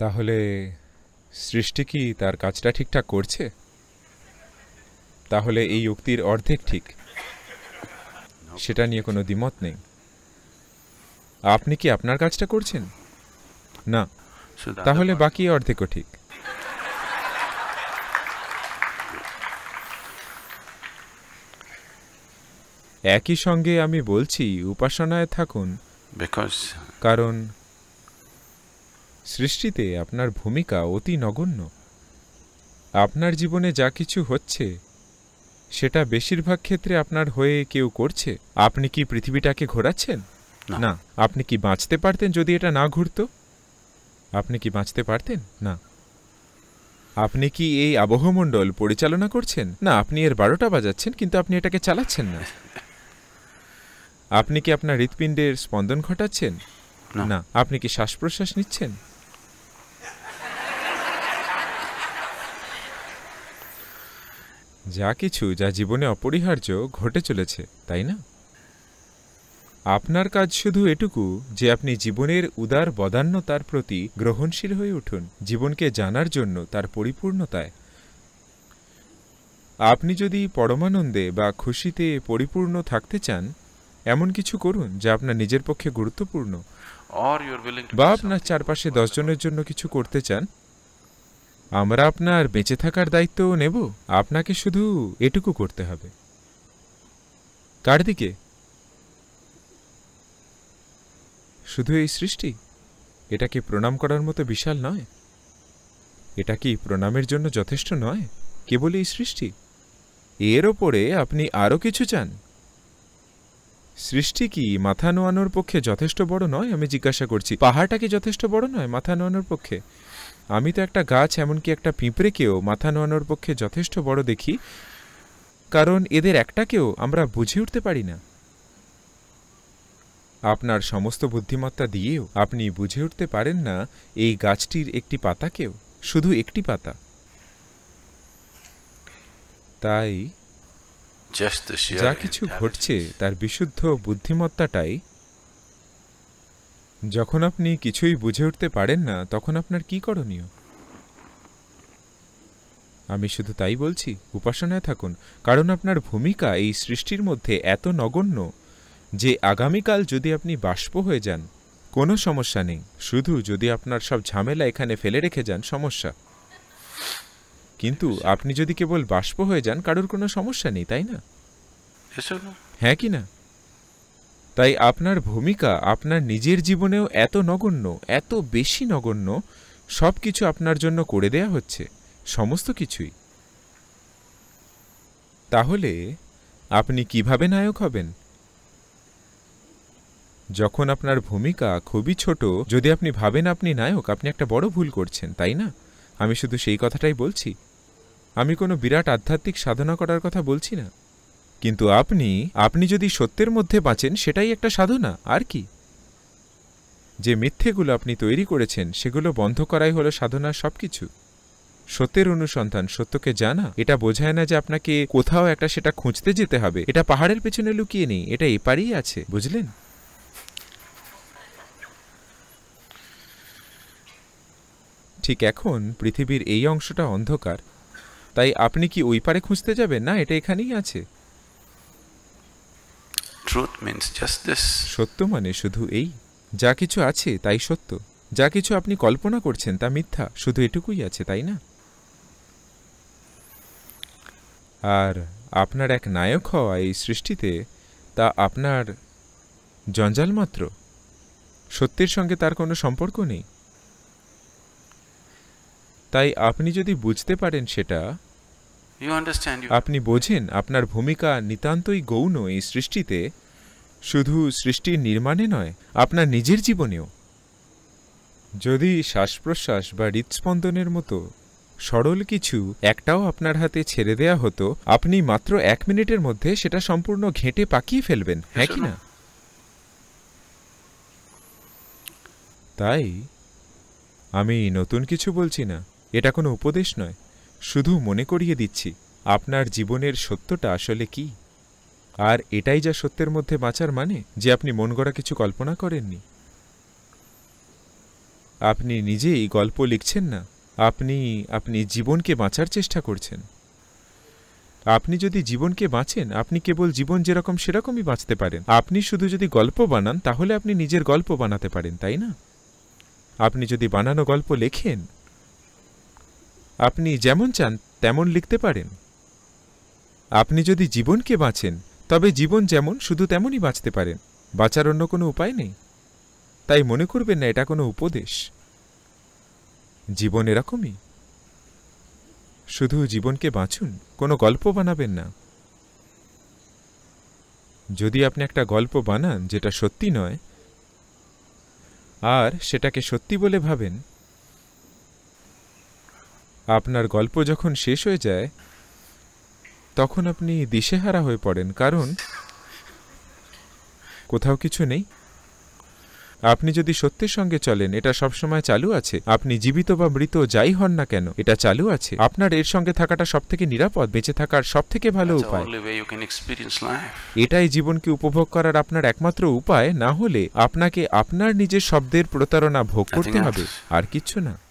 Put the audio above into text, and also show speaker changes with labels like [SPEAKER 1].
[SPEAKER 1] তাহলে সৃষ্টি কি তার কাজটা ঠিকঠাক করছে তাহলে এই উক্তির অর্ধেক ঠিক সেটা নিয়ে কোনো দ্বিমত নেই আপনি কি আপনার কাজটা করছেন না তাহলে বাকি অর্ধেকও ঠিক একই সঙ্গে আমি বলছি উপাসনায় থাকুন কারণ সৃষ্টিতে আপনার ভূমিকা অতি নগণ্য আপনার জীবনে যা কিছু হচ্ছে সেটা বেশিরভাগ ক্ষেত্রে আপনার হয়ে কেউ করছে আপনি কি পৃথিবীটাকে ঘোরাচ্ছেন না আপনি কি বাঁচতে পারতেন যদি এটা না ঘুরত আপনি কি বাঁচতে পারতেন না আপনি কি এই আবহমণ্ডল পরিচালনা করছেন না আপনি এর বারোটা বাজাচ্ছেন কিন্তু আপনি এটাকে চালাচ্ছেন না আপনি কি আপনার হৃৎপিণ্ডের স্পন্দন ঘটাচ্ছেন না আপনি কি শ্বাস প্রশ্বাস নিচ্ছেন যা কিছু যা জীবনে অপরিহার্য ঘটে চলেছে তাই না আপনার কাজ শুধু এটুকু যে আপনি জীবনের উদার বদান্যতার প্রতি গ্রহণশীল হয়ে উঠুন জীবনকে জানার জন্য তার পরিপূর্ণতায় আপনি যদি পরমানন্দে বা খুশিতে পরিপূর্ণ থাকতে চান এমন কিছু করুন যা আপনার নিজের পক্ষে গুরুত্বপূর্ণ বা আপনার চারপাশে দশজনের জন্য কিছু করতে চান আমরা আপনার বেঁচে থাকার দায়িত্ব নেব আপনাকে শুধু এটুকু করতে হবে কার দিকে শুধু এই সৃষ্টি এটা কি প্রণাম করার মতো বিশাল নয় এটা কি প্রণামের জন্য যথেষ্ট নয় কেবল এই সৃষ্টি এর ওপরে আপনি আরও কিছু চান সৃষ্টি কি মাথা নোয়ানোর পক্ষে যথেষ্ট বড় নয় আমি জিজ্ঞাসা করছি পাহাড়টা কি যথেষ্ট বড় নয় মাথা নোয়ানোর পক্ষে আমি তো একটা গাছ এমনকি একটা পিঁপড়েকেও মাথা নোয়ানোর পক্ষে যথেষ্ট বড় দেখি কারণ এদের একটাকেও আমরা বুঝে উঠতে পারি না আপনার সমস্ত বুদ্ধিমত্তা দিয়েও আপনি বুঝে উঠতে পারেন না এই গাছটির একটি পাতাকেও শুধু একটি পাতা তাই যা কিছু ঘটছে তার বিশুদ্ধ বুদ্ধিমত্তাটাই যখন আপনি কিছুই বুঝে উঠতে পারেন না তখন আপনার কি করণীয় আমি শুধু তাই বলছি উপাসনায় থাকুন কারণ আপনার ভূমিকা এই সৃষ্টির মধ্যে এত নগণ্য যে আগামীকাল যদি আপনি বাষ্প হয়ে যান কোনো সমস্যা নেই শুধু যদি আপনার সব ঝামেলা এখানে ফেলে রেখে যান সমস্যা কিন্তু আপনি যদি কেবল বাষ্প হয়ে যান কারোর কোনো সমস্যা নেই তাই না হ্যাঁ কি না তাই আপনার ভূমিকা আপনার নিজের জীবনেও এত নগণ্য এত বেশি নগণ্য সব কিছু আপনার জন্য করে দেয়া হচ্ছে সমস্ত কিছুই তাহলে আপনি কিভাবে নায়ক হবেন যখন আপনার ভূমিকা খুবই ছোট যদি আপনি ভাবেন আপনি নায়ক আপনি একটা বড় ভুল করছেন তাই না আমি শুধু সেই কথাটাই বলছি আমি কোনো বিরাট আধ্যাত্মিক সাধনা করার কথা বলছি না কিন্তু আপনি আপনি যদি সত্যের মধ্যে বাঁচেন সেটাই একটা সাধনা আর কি যে মিথ্যেগুলো আপনি তৈরি করেছেন সেগুলো বন্ধ করাই হলো সাধনার সব কিছু সত্যের অনুসন্ধান সত্যকে জানা এটা বোঝায় না যে আপনাকে কোথাও একটা সেটা খুঁজতে যেতে হবে এটা পাহাড়ের পেছনে লুকিয়ে নেই এটা এপারেই আছে বুঝলেন ঠিক এখন পৃথিবীর এই অংশটা অন্ধকার তাই আপনি কি ওই পারে খুঁজতে যাবেন না এটা এখানেই আছে truth means just this. সত্য মানে শুধু এই যা কিছু আছে তাই সত্য যা কিছু আপনি কল্পনা করছেন তা মিথ্যা শুধু এটুকুই আছে তাই না আর আপনার এক নায়ক হওয়া এই সৃষ্টিতে তা আপনার জঞ্জাল মাত্র সত্যের সঙ্গে তার কোনো সম্পর্ক নেই তাই আপনি যদি বুঝতে পারেন সেটা আপনি বোঝেন আপনার ভূমিকা নিতান্তই গৌণ এই সৃষ্টিতে শুধু সৃষ্টির নির্মাণে নয় আপনার নিজের জীবনেও যদি শ্বাস প্রশ্বাস বা হৃৎস্পন্দনের মতো সরল কিছু একটাও আপনার হাতে ছেড়ে দেয়া হতো আপনি মাত্র এক মিনিটের মধ্যে সেটা সম্পূর্ণ ঘেঁটে পাকিয়ে ফেলবেন হ্যাঁ কি না তাই আমি নতুন কিছু বলছি না এটা কোনো উপদেশ নয় শুধু মনে করিয়ে দিচ্ছি আপনার জীবনের সত্যটা আসলে কী আর এটাই যা সত্যের মধ্যে বাঁচার মানে যে আপনি মন গড়া কিছু কল্পনা করেননি আপনি নিজেই গল্প লিখছেন না আপনি আপনি জীবনকে বাঁচার চেষ্টা করছেন আপনি যদি জীবনকে বাঁচেন আপনি কেবল জীবন যেরকম সেরকমই বাঁচতে পারেন আপনি শুধু যদি গল্প বানান তাহলে আপনি নিজের গল্প বানাতে পারেন তাই না আপনি যদি বানানো গল্প লেখেন আপনি যেমন চান তেমন লিখতে পারেন আপনি যদি জীবনকে বাঁচেন তবে জীবন যেমন শুধু তেমনই বাঁচতে পারেন বাঁচার অন্য কোনো উপায় নেই তাই মনে করবেন না এটা কোনো উপদেশ জীবন এরকমই শুধু জীবনকে বাঁচুন কোনো গল্প বানাবেন না যদি আপনি একটা গল্প বানান যেটা সত্যি নয় আর সেটাকে সত্যি বলে ভাবেন আপনার গল্প যখন শেষ হয়ে যায় তখন আপনি দিশেহারা হয়ে পড়েন কারণ কোথাও কিছু নেই আপনি যদি সত্যের সঙ্গে চলেন এটা সবসময় চালু আছে আপনি জীবিত বা মৃত যাই হন না কেন এটা চালু আছে আপনার এর সঙ্গে থাকাটা সব থেকে নিরাপদ বেঁচে থাকার সব থেকে ভালো উপায় এটাই জীবনকে উপভোগ করার আপনার একমাত্র উপায় না হলে আপনাকে আপনার নিজের শব্দের প্রতারণা ভোগ করতে হবে আর কিচ্ছু না